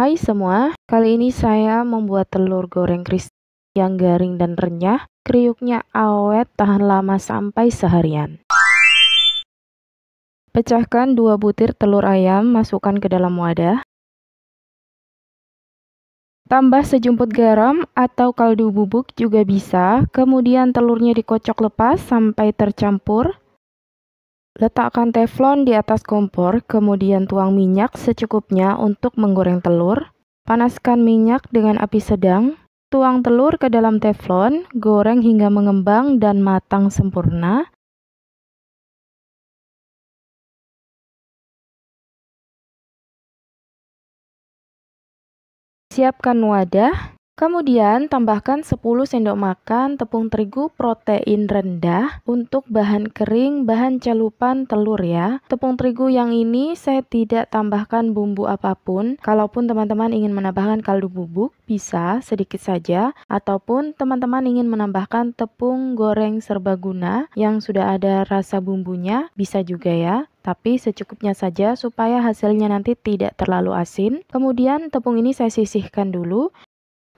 Hai semua, kali ini saya membuat telur goreng crispy yang garing dan renyah, kriuknya awet tahan lama sampai seharian. Pecahkan dua butir telur ayam, masukkan ke dalam wadah. Tambah sejumput garam atau kaldu bubuk juga bisa, kemudian telurnya dikocok lepas sampai tercampur. Letakkan teflon di atas kompor, kemudian tuang minyak secukupnya untuk menggoreng telur. Panaskan minyak dengan api sedang. Tuang telur ke dalam teflon, goreng hingga mengembang dan matang sempurna. Siapkan wadah, Kemudian tambahkan 10 sendok makan tepung terigu protein rendah untuk bahan kering, bahan celupan telur ya. Tepung terigu yang ini saya tidak tambahkan bumbu apapun. Kalaupun teman-teman ingin menambahkan kaldu bubuk, bisa sedikit saja. Ataupun teman-teman ingin menambahkan tepung goreng serbaguna yang sudah ada rasa bumbunya, bisa juga ya tapi secukupnya saja supaya hasilnya nanti tidak terlalu asin. Kemudian tepung ini saya sisihkan dulu.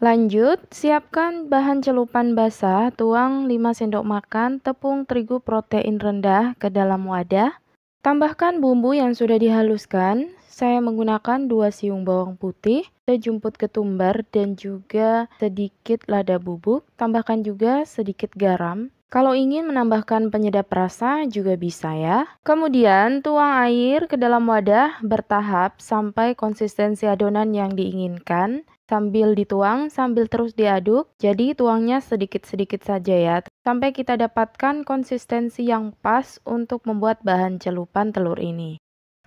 Lanjut, siapkan bahan celupan basah, tuang 5 sendok makan tepung terigu protein rendah ke dalam wadah. Tambahkan bumbu yang sudah dihaluskan. Saya menggunakan 2 siung bawang putih, sejumput ketumbar dan juga sedikit lada bubuk. Tambahkan juga sedikit garam. Kalau ingin menambahkan penyedap rasa juga bisa ya. Kemudian tuang air ke dalam wadah bertahap sampai konsistensi adonan yang diinginkan. Sambil dituang, sambil terus diaduk, jadi tuangnya sedikit-sedikit saja ya, sampai kita dapatkan konsistensi yang pas untuk membuat bahan celupan telur ini.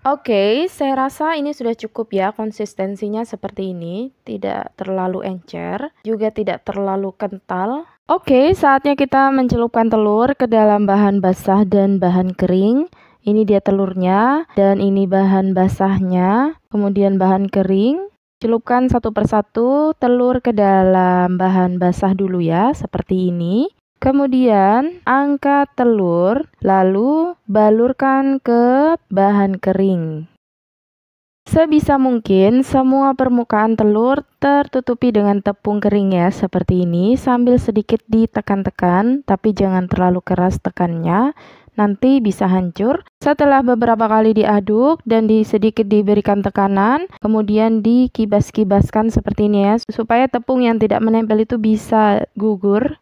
Oke, okay, saya rasa ini sudah cukup ya konsistensinya seperti ini, tidak terlalu encer, juga tidak terlalu kental, Oke, saatnya kita mencelupkan telur ke dalam bahan basah dan bahan kering. Ini dia telurnya dan ini bahan basahnya, kemudian bahan kering. Celupkan satu persatu telur ke dalam bahan basah dulu ya, seperti ini. Kemudian angkat telur, lalu balurkan ke bahan kering. Sebisa mungkin, semua permukaan telur tertutupi dengan tepung kering ya, seperti ini, sambil sedikit ditekan-tekan, tapi jangan terlalu keras tekannya, nanti bisa hancur. Setelah beberapa kali diaduk dan di sedikit diberikan tekanan, kemudian dikibas-kibaskan seperti ini ya, supaya tepung yang tidak menempel itu bisa gugur.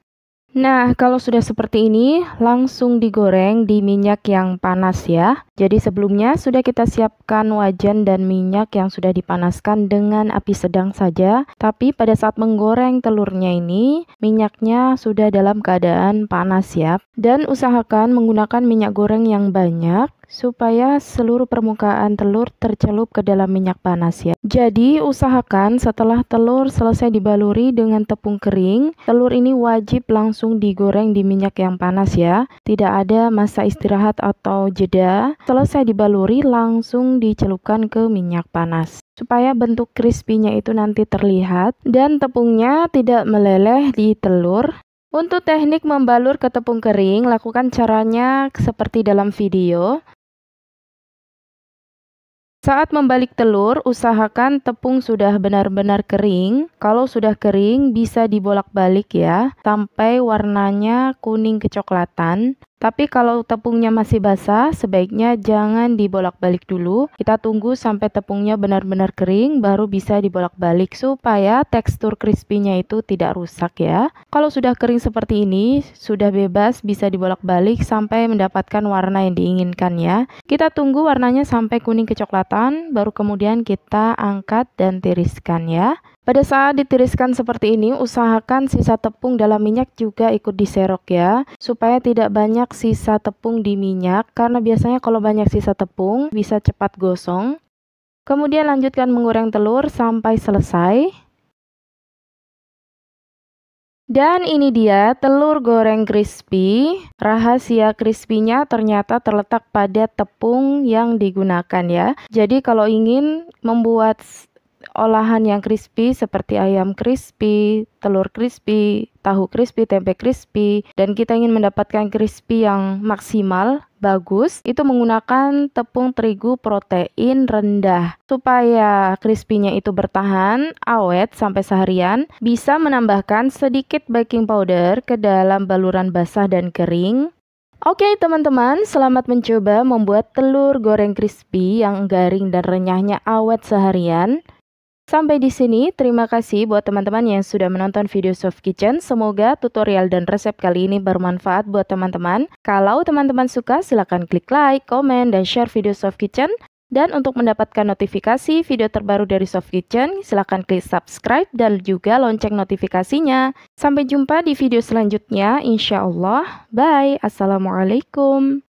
Nah, kalau sudah seperti ini, langsung digoreng di minyak yang panas ya. Jadi sebelumnya sudah kita siapkan wajan dan minyak yang sudah dipanaskan dengan api sedang saja. Tapi pada saat menggoreng telurnya ini, minyaknya sudah dalam keadaan panas ya. Dan usahakan menggunakan minyak goreng yang banyak supaya seluruh permukaan telur tercelup ke dalam minyak panas ya. Jadi usahakan setelah telur selesai dibaluri dengan tepung kering, telur ini wajib langsung digoreng di minyak yang panas ya. Tidak ada masa istirahat atau jeda. Selesai dibaluri langsung dicelupkan ke minyak panas supaya bentuk crispy itu nanti terlihat dan tepungnya tidak meleleh di telur untuk teknik membalur ke tepung kering, lakukan caranya seperti dalam video. Saat membalik telur, usahakan tepung sudah benar-benar kering. Kalau sudah kering, bisa dibolak-balik ya, sampai warnanya kuning kecoklatan. Tapi kalau tepungnya masih basah, sebaiknya jangan dibolak-balik dulu. Kita tunggu sampai tepungnya benar-benar kering, baru bisa dibolak-balik supaya tekstur crispy-nya itu tidak rusak ya. Kalau sudah kering seperti ini, sudah bebas bisa dibolak-balik sampai mendapatkan warna yang diinginkan ya. Kita tunggu warnanya sampai kuning kecoklatan, baru kemudian kita angkat dan tiriskan ya. Pada saat ditiriskan seperti ini, usahakan sisa tepung dalam minyak juga ikut diserok ya, supaya tidak banyak sisa tepung di minyak, karena biasanya kalau banyak sisa tepung bisa cepat gosong. Kemudian lanjutkan menggoreng telur sampai selesai. Dan ini dia telur goreng crispy. Rahasia crispy-nya ternyata terletak pada tepung yang digunakan ya. Jadi kalau ingin membuat olahan yang crispy seperti ayam crispy, telur crispy, tahu crispy, tempe crispy, dan kita ingin mendapatkan crispy yang maksimal, bagus, itu menggunakan tepung terigu protein rendah. Supaya crispy itu bertahan, awet sampai seharian, bisa menambahkan sedikit baking powder ke dalam baluran basah dan kering, Oke okay, teman-teman, selamat mencoba membuat telur goreng crispy yang garing dan renyahnya awet seharian. Sampai di sini, terima kasih buat teman-teman yang sudah menonton video Soft Kitchen. Semoga tutorial dan resep kali ini bermanfaat buat teman-teman. Kalau teman-teman suka, silahkan klik like, komen, dan share video Soft Kitchen. Dan untuk mendapatkan notifikasi video terbaru dari Soft Kitchen, silahkan klik subscribe dan juga lonceng notifikasinya. Sampai jumpa di video selanjutnya, insya Allah. Bye, Assalamualaikum.